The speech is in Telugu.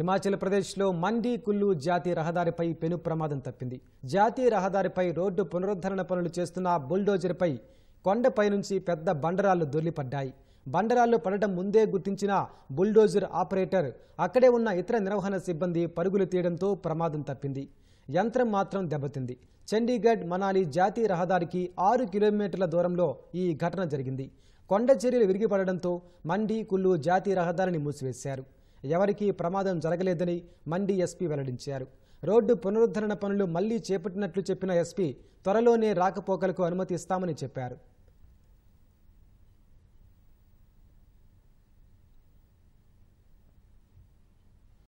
హిమాచల్ ప్రదేశ్లో మండీ కుల్లు జాతీయ రహదారిపై పెను ప్రమాదం తప్పింది జాతీయ రహదారిపై రోడ్డు పునరుద్ధరణ పనులు చేస్తున్న బుల్డోజర్పై కొండపై నుంచి పెద్ద బండరాళ్లు దొర్లిపడ్డాయి బండరాళ్లు పడటం ముందే గుర్తించిన బుల్డోజర్ ఆపరేటర్ అక్కడే ఉన్న ఇతర నిర్వహణ సిబ్బంది పరుగులు తీయడంతో ప్రమాదం తప్పింది యంత్రం మాత్రం దెబ్బతింది చండీగఢ్ మనాలి జాతీయ రహదారికి ఆరు కిలోమీటర్ల దూరంలో ఈ ఘటన జరిగింది కొండ చర్యలు విరిగిపడడంతో మండి కుల్లు జాతీయ రహదారిని మూసివేశారు ఎవరికీ ప్రమాదం జరగలేదని మండి ఎస్పీ వెల్లడించారు రోడ్డు పునరుద్ధరణ పనులు మళ్లీ చేపట్టినట్లు చెప్పిన ఎస్పీ త్వరలోనే రాకపోకలకు అనుమతి ఇస్తామని చెప్పారు